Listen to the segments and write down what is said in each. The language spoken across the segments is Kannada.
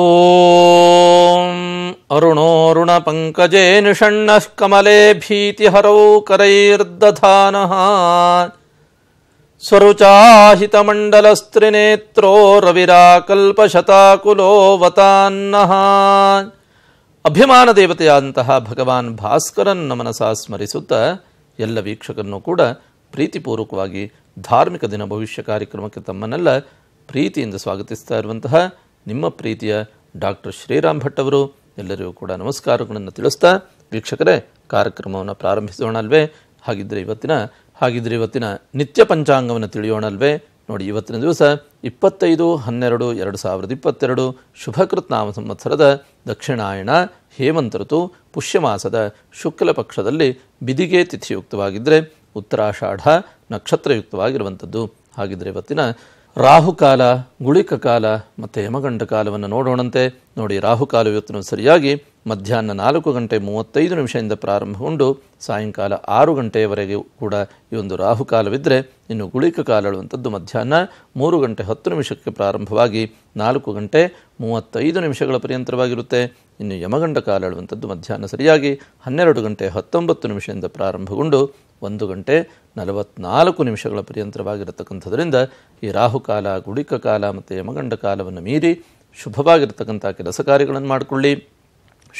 ಓಂ अरुणोऽरुणपङ्कजे निषण्णः कमले भीतिहरौ करैर्दधानः स्वरुचाहितमण्डलस्त्रिनेत्रो रविराकल्पशताकुलो वतान्नः ಅಭಿಮಾನ ದೇವತೆಯಾದಂತಹ ಭಗವಾನ್ ಭಾಸ್ಕರನ್ನ ಮನಸ ಸ್ಮರಿಸುತ್ತ ಎಲ್ಲ ವೀಕ್ಷಕರನ್ನು ಕೂಡ ಪ್ರೀತಿಪೂರ್ವಕವಾಗಿ ಧಾರ್ಮಿಕ ದಿನ ಭವಿಷ್ಯ ಕಾರ್ಯಕ್ರಮಕ್ಕೆ ತಮ್ಮನ್ನೆಲ್ಲ ಪ್ರೀತಿಯಿಂದ ಸ್ವಾಗತಿಸ್ತಾ ಇರುವಂತಹ ನಿಮ್ಮ ಪ್ರೀತಿಯ ಡಾಕ್ಟರ್ ಶ್ರೀರಾಮ್ ಭಟ್ ಅವರು ಎಲ್ಲರಿಗೂ ಕೂಡ ನಮಸ್ಕಾರಗಳನ್ನು ತಿಳಿಸ್ತಾ ವೀಕ್ಷಕರೇ ಕಾರ್ಯಕ್ರಮವನ್ನು ಪ್ರಾರಂಭಿಸೋಣಲ್ವೇ ಹಾಗಿದ್ದರೆ ಇವತ್ತಿನ ಹಾಗಿದ್ದರೆ ಇವತ್ತಿನ ನಿತ್ಯ ಪಂಚಾಂಗವನ್ನು ತಿಳಿಯೋಣಲ್ವೇ ನೋಡಿ ಇವತ್ತಿನ ದಿವಸ ಇಪ್ಪತ್ತೈದು ಹನ್ನೆರಡು ಎರಡು ಸಾವಿರದ ಇಪ್ಪತ್ತೆರಡು ನಾಮ ಸಂವತ್ಸರದ ದಕ್ಷಿಣಾಯಣ ಹೇಮಂತ ಋತು ಪುಷ್ಯಮಾಸದ ಶುಕ್ಲ ಪಕ್ಷದಲ್ಲಿ ಬಿದಿಗೆ ತಿಥಿಯುಕ್ತವಾಗಿದ್ದರೆ ಉತ್ತರಾಷಾಢ ನಕ್ಷತ್ರಯುಕ್ತವಾಗಿರುವಂಥದ್ದು ಹಾಗಿದ್ದರೆ ಇವತ್ತಿನ ರಾಹುಕಾಲ ಗುಳಿಕ ಕಾಲ ಮತ್ತು ಯಮಗಂಡ ಕಾಲವನ್ನು ನೋಡೋಣಂತೆ ನೋಡಿ ರಾಹುಕಾಲ ಇವತ್ತು ಸರಿಯಾಗಿ ಮಧ್ಯಾಹ್ನ ನಾಲ್ಕು ಗಂಟೆ ಮೂವತ್ತೈದು ನಿಮಿಷದಿಂದ ಪ್ರಾರಂಭಗೊಂಡು ಸಾಯಂಕಾಲ ಆರು ಗಂಟೆಯವರೆಗೆ ಕೂಡ ಈ ಒಂದು ರಾಹುಕಾಲವಿದ್ದರೆ ಇನ್ನು ಗುಳಿಕ ಕಾಲ ಮಧ್ಯಾಹ್ನ ಮೂರು ಗಂಟೆ ಹತ್ತು ನಿಮಿಷಕ್ಕೆ ಪ್ರಾರಂಭವಾಗಿ ನಾಲ್ಕು ಗಂಟೆ ಮೂವತ್ತೈದು ನಿಮಿಷಗಳ ಪರ್ಯಂತರವಾಗಿರುತ್ತೆ ಇನ್ನು ಯಮಗಂಡ ಕಾಲ ಮಧ್ಯಾಹ್ನ ಸರಿಯಾಗಿ ಹನ್ನೆರಡು ಗಂಟೆ ಹತ್ತೊಂಬತ್ತು ನಿಮಿಷದಿಂದ ಪ್ರಾರಂಭಗೊಂಡು ಒಂದು ಗಂಟೆ ನಲವತ್ನಾಲ್ಕು ನಿಮಿಷಗಳ ಪರ್ಯಂತರವಾಗಿರತಕ್ಕಂಥದ್ರಿಂದ ಈ ರಾಹುಕಾಲ ಗುಡಿಕ ಕಾಲ ಮತ್ತು ಯಮಗಂಡ ಕಾಲವನ್ನು ಮೀರಿ ಶುಭವಾಗಿರತಕ್ಕಂಥ ಕೆಲಸ ಕಾರ್ಯಗಳನ್ನು ಮಾಡಿಕೊಳ್ಳಿ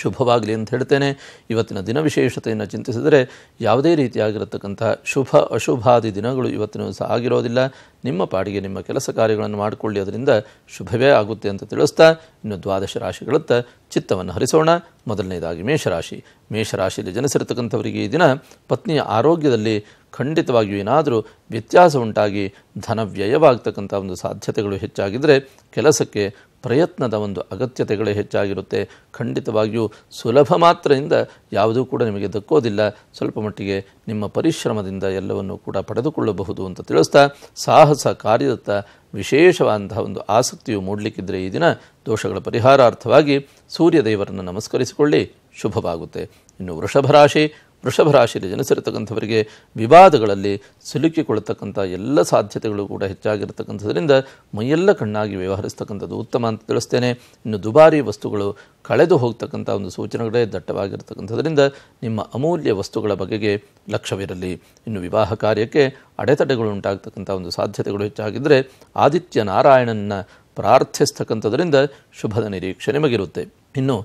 ಶುಭವಾಗಲಿ ಅಂತ ಹೇಳ್ತೇನೆ ಇವತ್ತಿನ ದಿನ ವಿಶೇಷತೆಯನ್ನು ಚಿಂತಿಸಿದರೆ ಯಾವುದೇ ರೀತಿಯಾಗಿರತಕ್ಕಂತಹ ಶುಭ ಅಶುಭಾದಿ ದಿನಗಳು ಇವತ್ತಿನ ಸಹ ಆಗಿರೋದಿಲ್ಲ ನಿಮ್ಮ ಪಾಡಿಗೆ ನಿಮ್ಮ ಕೆಲಸ ಕಾರ್ಯಗಳನ್ನು ಮಾಡಿಕೊಳ್ಳಿ ಅದರಿಂದ ಶುಭವೇ ಆಗುತ್ತೆ ಅಂತ ತಿಳಿಸ್ತಾ ಇನ್ನು ದ್ವಾದಶ ರಾಶಿಗಳತ್ತ ಚಿತ್ತವನ್ನು ಹರಿಸೋಣ ಮೊದಲನೇದಾಗಿ ಮೇಷರಾಶಿ ಮೇಷರಾಶಿಯಲ್ಲಿ ಜನಿಸಿರತಕ್ಕಂಥವರಿಗೆ ಈ ದಿನ ಪತ್ನಿಯ ಆರೋಗ್ಯದಲ್ಲಿ ಖಂಡಿತವಾಗಿಯೂ ಏನಾದರೂ ವ್ಯತ್ಯಾಸ ಉಂಟಾಗಿ ಧನವ್ಯಯವಾಗ್ತಕ್ಕಂಥ ಒಂದು ಸಾಧ್ಯತೆಗಳು ಹೆಚ್ಚಾಗಿದ್ದರೆ ಕೆಲಸಕ್ಕೆ ಪ್ರಯತ್ನದ ಒಂದು ಅಗತ್ಯತೆಗಳೇ ಹೆಚ್ಚಾಗಿರುತ್ತೆ ಖಂಡಿತವಾಗಿಯೂ ಸುಲಭ ಮಾತ್ರದಿಂದ ಯಾವುದೂ ಕೂಡ ನಿಮಗೆ ದಕ್ಕೋದಿಲ್ಲ ಸ್ವಲ್ಪ ಮಟ್ಟಿಗೆ ನಿಮ್ಮ ಪರಿಶ್ರಮದಿಂದ ಎಲ್ಲವನ್ನು ಕೂಡ ಪಡೆದುಕೊಳ್ಳಬಹುದು ಅಂತ ತಿಳಿಸ್ತಾ ಸಾಹಸ ಕಾರ್ಯದತ್ತ ವಿಶೇಷವಾದಂತಹ ಒಂದು ಆಸಕ್ತಿಯು ಮೂಡಲಿಕ್ಕಿದ್ದರೆ ಈ ದಿನ ದೋಷಗಳ ಪರಿಹಾರಾರ್ಥವಾಗಿ ಸೂರ್ಯ ದೇವರನ್ನು ನಮಸ್ಕರಿಸಿಕೊಳ್ಳಿ ಶುಭವಾಗುತ್ತೆ ಇನ್ನು ವೃಷಭ ವೃಷಭ ರಾಶಿಯಲ್ಲಿ ಜನಿಸಿರತಕ್ಕಂಥವರಿಗೆ ವಿವಾದಗಳಲ್ಲಿ ಸಿಲುಕಿಕೊಳ್ಳತಕ್ಕಂಥ ಎಲ್ಲ ಸಾಧ್ಯತೆಗಳು ಕೂಡ ಹೆಚ್ಚಾಗಿರ್ತಕ್ಕಂಥದ್ರಿಂದ ಮೈಯೆಲ್ಲ ಕಣ್ಣಾಗಿ ವ್ಯವಹರಿಸ್ತಕ್ಕಂಥದ್ದು ಉತ್ತಮ ಅಂತ ತಿಳಿಸ್ತೇನೆ ಇನ್ನು ದುಬಾರಿ ವಸ್ತುಗಳು ಕಳೆದು ಹೋಗ್ತಕ್ಕಂಥ ಒಂದು ಸೂಚನೆಗಳೇ ದಟ್ಟವಾಗಿರ್ತಕ್ಕಂಥದ್ರಿಂದ ನಿಮ್ಮ ಅಮೂಲ್ಯ ವಸ್ತುಗಳ ಬಗೆಗೆ ಲಕ್ಷ್ಯವಿರಲಿ ಇನ್ನು ವಿವಾಹ ಕಾರ್ಯಕ್ಕೆ ಅಡೆತಡೆಗಳು ಉಂಟಾಗ್ತಕ್ಕಂಥ ಒಂದು ಸಾಧ್ಯತೆಗಳು ಹೆಚ್ಚಾಗಿದ್ದರೆ ಆದಿತ್ಯ ನಾರಾಯಣನ ಪ್ರಾರ್ಥಿಸ್ತಕ್ಕಂಥದ್ರಿಂದ ಶುಭದ ನಿರೀಕ್ಷೆ ನಿಮಗಿರುತ್ತೆ ಇನ್ನು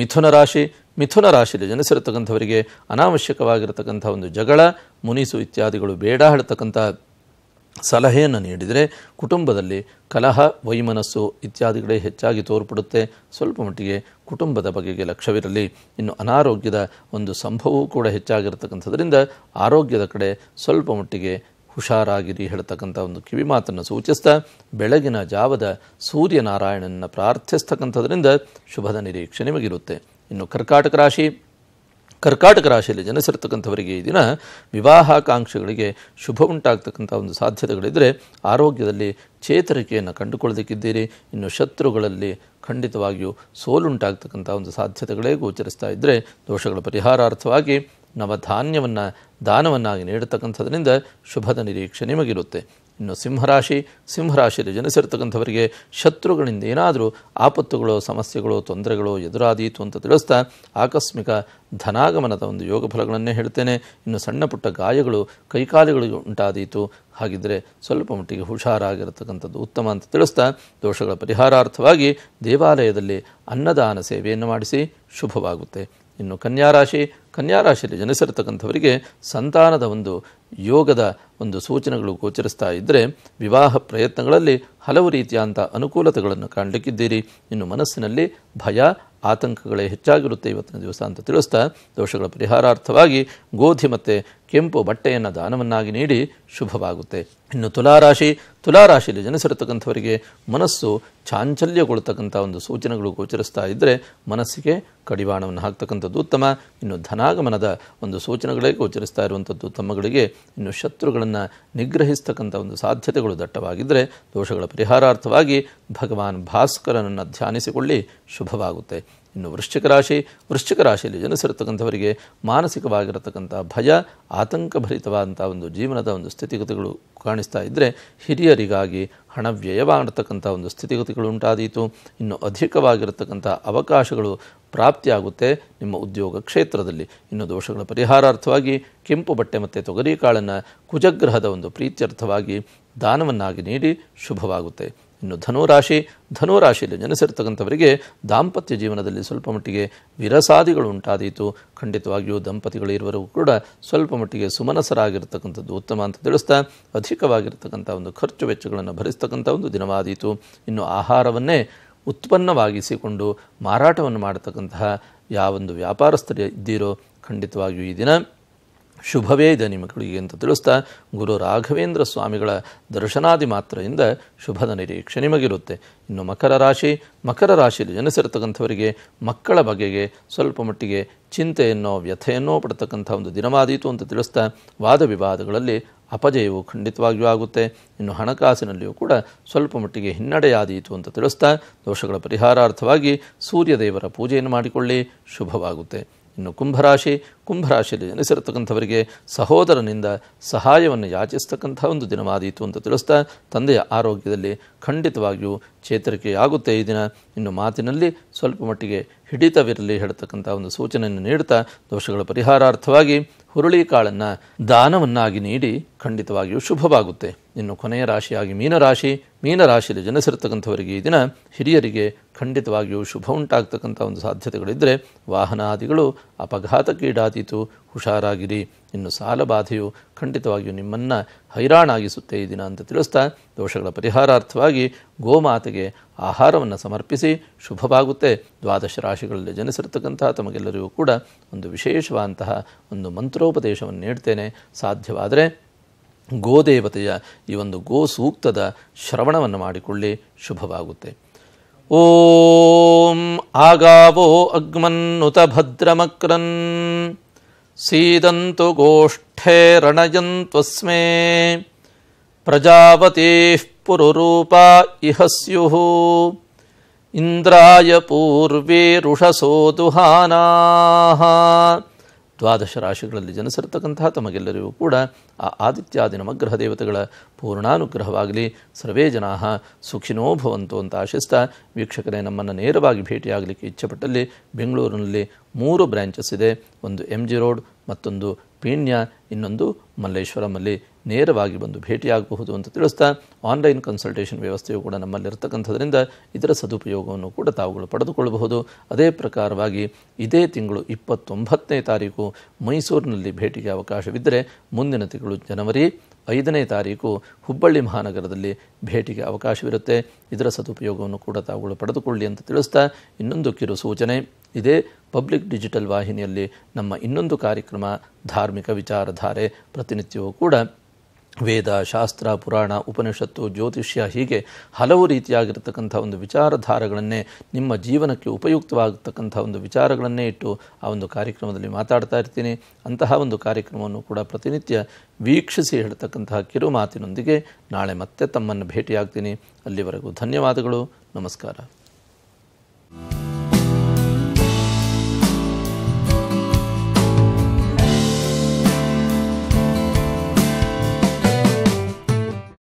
ಮಿಥುನ ರಾಶಿ ಮಿಥುನ ರಾಶಿಯಲ್ಲಿ ಜನಿಸಿರತಕ್ಕಂಥವರಿಗೆ ಅನಾವಶ್ಯಕವಾಗಿರತಕ್ಕಂಥ ಒಂದು ಜಗಳ ಮುನಿಸು ಇತ್ಯಾದಿಗಳು ಬೇಡ ಹೇಳ್ತಕ್ಕಂಥ ಸಲಹೆಯನ್ನು ನೀಡಿದರೆ ಕುಟುಂಬದಲ್ಲಿ ಕಲಹ ವೈಮನಸ್ಸು ಇತ್ಯಾದಿಗಳೇ ಹೆಚ್ಚಾಗಿ ತೋರ್ಪಡುತ್ತೆ ಸ್ವಲ್ಪ ಮಟ್ಟಿಗೆ ಕುಟುಂಬದ ಬಗೆಗೆ ಲಕ್ಷ್ಯವಿರಲಿ ಇನ್ನು ಅನಾರೋಗ್ಯದ ಒಂದು ಸಂಭವವೂ ಕೂಡ ಹೆಚ್ಚಾಗಿರತಕ್ಕಂಥದ್ರಿಂದ ಆರೋಗ್ಯದ ಕಡೆ ಸ್ವಲ್ಪ ಮಟ್ಟಿಗೆ ಹುಷಾರಾಗಿರಿ ಹೇಳ್ತಕ್ಕಂಥ ಒಂದು ಕಿವಿ ಮಾತನ್ನು ಸೂಚಿಸ್ತಾ ಬೆಳಗಿನ ಜಾವದ ಸೂರ್ಯನಾರಾಯಣನ ಪ್ರಾರ್ಥಿಸ್ತಕ್ಕಂಥದ್ರಿಂದ ಶುಭದ ನಿರೀಕ್ಷೆ ನಿಮಗಿರುತ್ತೆ ಇನ್ನು ಕರ್ಕಾಟಕ ರಾಶಿ ಕರ್ಕಾಟಕ ರಾಶಿಯಲ್ಲಿ ಜನಿಸಿರ್ತಕ್ಕಂಥವರಿಗೆ ಈ ದಿನ ವಿವಾಹಾಕಾಂಕ್ಷೆಗಳಿಗೆ ಶುಭ ಉಂಟಾಗ್ತಕ್ಕಂಥ ಒಂದು ಸಾಧ್ಯತೆಗಳಿದ್ದರೆ ಆರೋಗ್ಯದಲ್ಲಿ ಚೇತರಿಕೆಯನ್ನು ಕಂಡುಕೊಳ್ಳೋದಕ್ಕಿದ್ದೀರಿ ಇನ್ನು ಶತ್ರುಗಳಲ್ಲಿ ಖಂಡಿತವಾಗಿಯೂ ಸೋಲುಂಟಾಗ್ತಕ್ಕಂಥ ಒಂದು ಸಾಧ್ಯತೆಗಳೇ ಗೋಚರಿಸ್ತಾ ಇದ್ದರೆ ದೋಷಗಳ ಪರಿಹಾರಾರ್ಥವಾಗಿ ನವ ಧಾನ್ಯವನ್ನು ದಾನವನ್ನಾಗಿ ನೀಡತಕ್ಕಂಥದ್ರಿಂದ ಶುಭದ ನಿರೀಕ್ಷೆ ನಿಮಗಿರುತ್ತೆ ಇನ್ನು ಸಿಂಹರಾಶಿ ಸಿಂಹರಾಶಿಯಲ್ಲಿ ಜನಿಸಿರ್ತಕ್ಕಂಥವರಿಗೆ ಶತ್ರುಗಳಿಂದ ಏನಾದರೂ ಆಪತ್ತುಗಳು ಸಮಸ್ಯೆಗಳು ತೊಂದರೆಗಳು ಎದುರಾದೀತು ಅಂತ ತಿಳಿಸ್ತಾ ಆಕಸ್ಮಿಕ ಧನಾಗಮನದ ಒಂದು ಯೋಗ ಫಲಗಳನ್ನೇ ಹೇಳ್ತೇನೆ ಇನ್ನು ಸಣ್ಣ ಪುಟ್ಟ ಗಾಯಗಳು ಕೈಕಾಲುಗಳಿಗೆ ಉಂಟಾದೀತು ಹಾಗಿದ್ದರೆ ಸ್ವಲ್ಪ ಮಟ್ಟಿಗೆ ಹುಷಾರಾಗಿರತಕ್ಕಂಥದ್ದು ಉತ್ತಮ ಅಂತ ತಿಳಿಸ್ತಾ ದೋಷಗಳ ಪರಿಹಾರಾರ್ಥವಾಗಿ ದೇವಾಲಯದಲ್ಲಿ ಅನ್ನದಾನ ಸೇವೆಯನ್ನು ಮಾಡಿಸಿ ಶುಭವಾಗುತ್ತೆ ಇನ್ನು ಕನ್ಯಾರಾಶಿ ಕನ್ಯಾರಾಶಿಯಲ್ಲಿ ಜನಿಸಿರತಕ್ಕಂಥವರಿಗೆ ಸಂತಾನದ ಒಂದು ಯೋಗದ ಒಂದು ಸೂಚನೆಗಳು ಗೋಚರಿಸ್ತಾ ಇದ್ದರೆ ವಿವಾಹ ಪ್ರಯತ್ನಗಳಲ್ಲಿ ಹಲವು ರೀತಿಯಾದಂಥ ಅನುಕೂಲತೆಗಳನ್ನು ಕಾಣಲಿಕ್ಕಿದ್ದೀರಿ ಇನ್ನು ಮನಸ್ಸಿನಲ್ಲಿ ಭಯ ಆತಂಕಗಳೇ ಹೆಚ್ಚಾಗಿರುತ್ತೆ ಇವತ್ತಿನ ದಿವಸ ಅಂತ ತಿಳಿಸ್ತಾ ದೋಷಗಳ ಪರಿಹಾರಾರ್ಥವಾಗಿ ಗೋಧಿ ಮತ್ತು ಕೆಂಪು ಬಟ್ಟೆಯನ್ನು ದಾನವನ್ನಾಗಿ ನೀಡಿ ಶುಭವಾಗುತ್ತೆ ಇನ್ನು ತುಲಾರಾಶಿ ತುಲಾರಾಶಿಯಲ್ಲಿ ಜನಿಸಿರತಕ್ಕಂಥವರಿಗೆ ಮನಸ್ಸು ಚಾಂಚಲ್ಯಗೊಳ್ತಕ್ಕಂಥ ಒಂದು ಸೂಚನೆಗಳು ಗೋಚರಿಸ್ತಾ ಇದ್ದರೆ ಮನಸ್ಸಿಗೆ ಕಡಿವಾಣವನ್ನು ಹಾಕ್ತಕ್ಕಂಥದ್ದು ಉತ್ತಮ ಇನ್ನು ಧನಾಗಮನದ ಒಂದು ಸೂಚನೆಗಳೇ ಗೋಚರಿಸ್ತಾ ಇರುವಂಥದ್ದು ತಮ್ಮಗಳಿಗೆ ಇನ್ನು ಶತ್ರುಗಳನ್ನು ನಿಗ್ರಹಿಸ್ತಕ್ಕಂಥ ಒಂದು ಸಾಧ್ಯತೆಗಳು ದಟ್ಟವಾಗಿದ್ದರೆ ದೋಷಗಳ ಪರಿಹಾರಾರ್ಥವಾಗಿ ಭಗವಾನ್ ಭಾಸ್ಕರನನ್ನು ಧ್ಯಾನಿಸಿಕೊಳ್ಳಿ ಶುಭವಾಗುತ್ತೆ ಇನ್ನು ವೃಶ್ಚಿಕ ರಾಶಿ ವೃಶ್ಚಿಕ ರಾಶಿಯಲ್ಲಿ ಜನಿಸಿರತಕ್ಕಂಥವರಿಗೆ ಮಾನಸಿಕವಾಗಿರತಕ್ಕಂಥ ಭಯ ಆತಂಕಭರಿತವಾದಂಥ ಒಂದು ಜೀವನದ ಒಂದು ಸ್ಥಿತಿಗತಿಗಳು ಕಾಣಿಸ್ತಾ ಇದ್ದರೆ ಹಿರಿಯರಿಗಾಗಿ ಹಣ ವ್ಯಯವಾಗಿರ್ತಕ್ಕಂಥ ಒಂದು ಸ್ಥಿತಿಗತಿಗಳು ಉಂಟಾದೀತು ಇನ್ನು ಅಧಿಕವಾಗಿರತಕ್ಕಂಥ ಅವಕಾಶಗಳು ಪ್ರಾಪ್ತಿಯಾಗುತ್ತೆ ನಿಮ್ಮ ಉದ್ಯೋಗ ಕ್ಷೇತ್ರದಲ್ಲಿ ಇನ್ನು ದೋಷಗಳ ಪರಿಹಾರಾರ್ಥವಾಗಿ ಕೆಂಪು ಬಟ್ಟೆ ಮತ್ತು ತೊಗರಿ ಕಾಳನ್ನು ಕುಜಗ್ರಹದ ಒಂದು ಪ್ರೀತ್ಯರ್ಥವಾಗಿ ದಾನವನ್ನಾಗಿ ನೀಡಿ ಶುಭವಾಗುತ್ತೆ ಇನ್ನು ಧನುರಾಶಿ ಧನುರಾಶಿಯಲ್ಲಿ ಜನಿಸಿರ್ತಕ್ಕಂಥವರಿಗೆ ದಾಂಪತ್ಯ ಜೀವನದಲ್ಲಿ ಸ್ವಲ್ಪ ಮಟ್ಟಿಗೆ ವಿರಸಾದಿಗಳು ಉಂಟಾದೀತು ಖಂಡಿತವಾಗಿಯೂ ದಂಪತಿಗಳು ಇರುವ ಕೂಡ ಸ್ವಲ್ಪ ಮಟ್ಟಿಗೆ ಸುಮನಸರಾಗಿರ್ತಕ್ಕಂಥದ್ದು ಉತ್ತಮ ಅಂತ ತಿಳಿಸ್ತಾ ಅಧಿಕವಾಗಿರ್ತಕ್ಕಂಥ ಒಂದು ಖರ್ಚು ವೆಚ್ಚಗಳನ್ನು ಭರಿಸ್ತಕ್ಕಂಥ ಒಂದು ದಿನವಾದೀತು ಇನ್ನು ಆಹಾರವನ್ನೇ ಉತ್ಪನ್ನವಾಗಿಸಿಕೊಂಡು ಮಾರಾಟವನ್ನು ಮಾಡತಕ್ಕಂತಹ ಯಾವೊಂದು ವ್ಯಾಪಾರಸ್ಥರು ಇದ್ದೀರೋ ಖಂಡಿತವಾಗಿಯೂ ಈ ದಿನ ಶುಭವೇ ಇದೆ ನಿಮಗಳಿಗೆ ಅಂತ ತಿಳಿಸ್ತಾ ಗುರು ರಾಘವೇಂದ್ರ ಸ್ವಾಮಿಗಳ ದರ್ಶನಾದಿ ಮಾತ್ರದಿಂದ ಶುಭದ ನಿರೀಕ್ಷೆ ನಿಮಗಿರುತ್ತೆ ಇನ್ನು ಮಕರ ರಾಶಿ ಮಕರ ರಾಶಿಯಲ್ಲಿ ಜನಿಸಿರತಕ್ಕಂಥವರಿಗೆ ಮಕ್ಕಳ ಬಗೆಗೆ ಸ್ವಲ್ಪ ಮಟ್ಟಿಗೆ ಚಿಂತೆಯನ್ನೋ ವ್ಯಥೆಯನ್ನೋ ಪಡ್ತಕ್ಕಂಥ ಒಂದು ದಿನವಾದೀತು ಅಂತ ತಿಳಿಸ್ತಾ ವಾದ ವಿವಾದಗಳಲ್ಲಿ ಅಪಜಯವು ಖಂಡಿತವಾಗಿಯೂ ಆಗುತ್ತೆ ಇನ್ನು ಹಣಕಾಸಿನಲ್ಲಿಯೂ ಕೂಡ ಸ್ವಲ್ಪ ಮಟ್ಟಿಗೆ ಹಿನ್ನಡೆಯಾದೀತು ಅಂತ ತಿಳಿಸ್ತಾ ದೋಷಗಳ ಪರಿಹಾರಾರ್ಥವಾಗಿ ಸೂರ್ಯದೇವರ ಪೂಜೆಯನ್ನು ಮಾಡಿಕೊಳ್ಳಿ ಶುಭವಾಗುತ್ತೆ ಇನ್ನು ಕುಂಭರಾಶಿ ಕುಂಭರಾಶಿಯಲ್ಲಿ ಜನಿಸಿರತಕ್ಕಂಥವರಿಗೆ ಸಹೋದರನಿಂದ ಸಹಾಯವನ್ನು ಯಾಚಿಸ್ತಕ್ಕಂಥ ಒಂದು ದಿನವಾದೀತು ಅಂತ ತಿಳಿಸ್ತಾ ತಂದೆಯ ಆರೋಗ್ಯದಲ್ಲಿ ಖಂಡಿತವಾಗಿಯೂ ಚೇತರಿಕೆಯಾಗುತ್ತೆ ಈ ದಿನ ಇನ್ನು ಮಾತಿನಲ್ಲಿ ಸ್ವಲ್ಪ ಮಟ್ಟಿಗೆ ಹಿಡಿತವಿರಲಿ ಹೇಳ್ತಕ್ಕಂಥ ಒಂದು ಸೂಚನೆಯನ್ನು ನೀಡ್ತಾ ದೋಷಗಳ ಪರಿಹಾರಾರ್ಥವಾಗಿ ಹುರುಳಿ ಕಾಳನ್ನು ದಾನವನ್ನಾಗಿ ನೀಡಿ ಖಂಡಿತವಾಗಿಯೂ ಶುಭವಾಗುತ್ತೆ ಇನ್ನು ಕೊನೆಯ ರಾಶಿಯಾಗಿ ಮೀನರಾಶಿ ಮೀನರಾಶಿಯಲ್ಲಿ ಜನಿಸಿರತಕ್ಕಂಥವರಿಗೆ ಈ ದಿನ ಹಿರಿಯರಿಗೆ ಖಂಡಿತವಾಗಿಯೂ ಶುಭ ಉಂಟಾಗ್ತಕ್ಕಂಥ ಒಂದು ಸಾಧ್ಯತೆಗಳಿದ್ದರೆ ವಾಹನಾದಿಗಳು ಅಪಘಾತಕ್ಕೀಡಾದೀತು ಹುಷಾರಾಗಿರಿ ಇನ್ನು ಸಾಲಬಾಧೆಯು ಖಂಡಿತವಾಗಿಯೂ ನಿಮ್ಮನ್ನು ಹೈರಾಣಾಗಿಸುತ್ತೆ ಈ ದಿನ ಅಂತ ತಿಳಿಸ್ತಾ ದೋಷಗಳ ಪರಿಹಾರಾರ್ಥವಾಗಿ ಗೋಮಾತೆಗೆ ಆಹಾರವನ್ನು ಸಮರ್ಪಿಸಿ ಶುಭವಾಗುತ್ತೆ ದ್ವಾದಶ ರಾಶಿಗಳಲ್ಲಿ ಜನಿಸಿರ್ತಕ್ಕಂತಹ ತಮಗೆಲ್ಲರಿಗೂ ಕೂಡ ಒಂದು ವಿಶೇಷವಾದಂತಹ ಒಂದು ಮಂತ್ರೋಪದೇಶವನ್ನು ನೀಡ್ತೇನೆ ಸಾಧ್ಯವಾದರೆ ಗೋದೇವತೆಯ ಈ ಒಂದು ಗೋ ಸೂಕ್ತದ ಶ್ರವಣವನ್ನು ಮಾಡಿಕೊಳ್ಳಿ ಶುಭವಾಗುತ್ತೆ ॐ आगावो अग्मन्नुत भद्रमक्रन् सीदन्तु गोष्ठे रणयन्त्वस्मे प्रजावतीः पुरुरूपा इह स्युः इन्द्राय पूर्वीरुषसो दुहानाः ದ್ವಾದಶ ರಾಶಿಗಳಲ್ಲಿ ಜನಿಸಿರ್ತಕ್ಕಂತಹ ತಮಗೆಲ್ಲರಿಗೂ ಕೂಡ ಆ ಆದಿತ್ಯಾದಿ ನವಗ್ರಹ ದೇವತೆಗಳ ಪೂರ್ಣಾನುಗ್ರಹವಾಗಲಿ ಸರ್ವೇ ಜನಾ ಸುಖಿನೋ ಭವಂತು ಅಂತ ಆಶಿಸ್ತಾ ವೀಕ್ಷಕರೇ ನಮ್ಮನ್ನು ನೇರವಾಗಿ ಭೇಟಿಯಾಗಲಿಕ್ಕೆ ಇಚ್ಛೆಪಟ್ಟಲ್ಲಿ ಬೆಂಗಳೂರಿನಲ್ಲಿ ಮೂರು ಬ್ರ್ಯಾಂಚಸ್ ಇದೆ ಒಂದು ಎಮ್ ಜಿ ರೋಡ್ ಮತ್ತೊಂದು ಪೀಣ್ಯ ಇನ್ನೊಂದು ಮಲ್ಲೇಶ್ವರಮಲ್ಲಿ ನೇರವಾಗಿ ಬಂದು ಭೇಟಿಯಾಗಬಹುದು ಅಂತ ತಿಳಿಸ್ತಾ ಆನ್ಲೈನ್ ಕನ್ಸಲ್ಟೇಷನ್ ವ್ಯವಸ್ಥೆಯು ಕೂಡ ನಮ್ಮಲ್ಲಿರ್ತಕ್ಕಂಥದ್ರಿಂದ ಇದರ ಸದುಪಯೋಗವನ್ನು ಕೂಡ ತಾವುಗಳು ಪಡೆದುಕೊಳ್ಳಬಹುದು ಅದೇ ಪ್ರಕಾರವಾಗಿ ಇದೇ ತಿಂಗಳು ಇಪ್ಪತ್ತೊಂಬತ್ತನೇ ತಾರೀಕು ಮೈಸೂರಿನಲ್ಲಿ ಭೇಟಿಗೆ ಅವಕಾಶವಿದ್ದರೆ ಮುಂದಿನ ತಿಂಗಳು ಜನವರಿ ಐದನೇ ತಾರೀಕು ಹುಬ್ಬಳ್ಳಿ ಮಹಾನಗರದಲ್ಲಿ ಭೇಟಿಗೆ ಅವಕಾಶವಿರುತ್ತೆ ಇದರ ಸದುಪಯೋಗವನ್ನು ಕೂಡ ತಾವುಗಳು ಪಡೆದುಕೊಳ್ಳಿ ಅಂತ ತಿಳಿಸ್ತಾ ಇನ್ನೊಂದು ಕಿರು ಸೂಚನೆ ಇದೇ ಪಬ್ಲಿಕ್ ಡಿಜಿಟಲ್ ವಾಹಿನಿಯಲ್ಲಿ ನಮ್ಮ ಇನ್ನೊಂದು ಕಾರ್ಯಕ್ರಮ ಧಾರ್ಮಿಕ ವಿಚಾರಧಾರೆ ಪ್ರತಿನಿತ್ಯವೂ ಕೂಡ ವೇದ ಶಾಸ್ತ್ರ ಪುರಾಣ ಉಪನಿಷತ್ತು ಜ್ಯೋತಿಷ್ಯ ಹೀಗೆ ಹಲವು ರೀತಿಯಾಗಿರ್ತಕ್ಕಂಥ ಒಂದು ವಿಚಾರಧಾರಗಳನ್ನೇ ನಿಮ್ಮ ಜೀವನಕ್ಕೆ ಉಪಯುಕ್ತವಾಗತಕ್ಕಂಥ ಒಂದು ವಿಚಾರಗಳನ್ನೇ ಇಟ್ಟು ಆ ಒಂದು ಕಾರ್ಯಕ್ರಮದಲ್ಲಿ ಮಾತಾಡ್ತಾ ಇರ್ತೀನಿ ಅಂತಹ ಒಂದು ಕಾರ್ಯಕ್ರಮವನ್ನು ಕೂಡ ಪ್ರತಿನಿತ್ಯ ವೀಕ್ಷಿಸಿ ಹೇಳ್ತಕ್ಕಂತಹ ಕಿರು ಮಾತಿನೊಂದಿಗೆ ನಾಳೆ ಮತ್ತೆ ತಮ್ಮನ್ನು ಭೇಟಿಯಾಗ್ತೀನಿ ಅಲ್ಲಿವರೆಗೂ ಧನ್ಯವಾದಗಳು ನಮಸ್ಕಾರ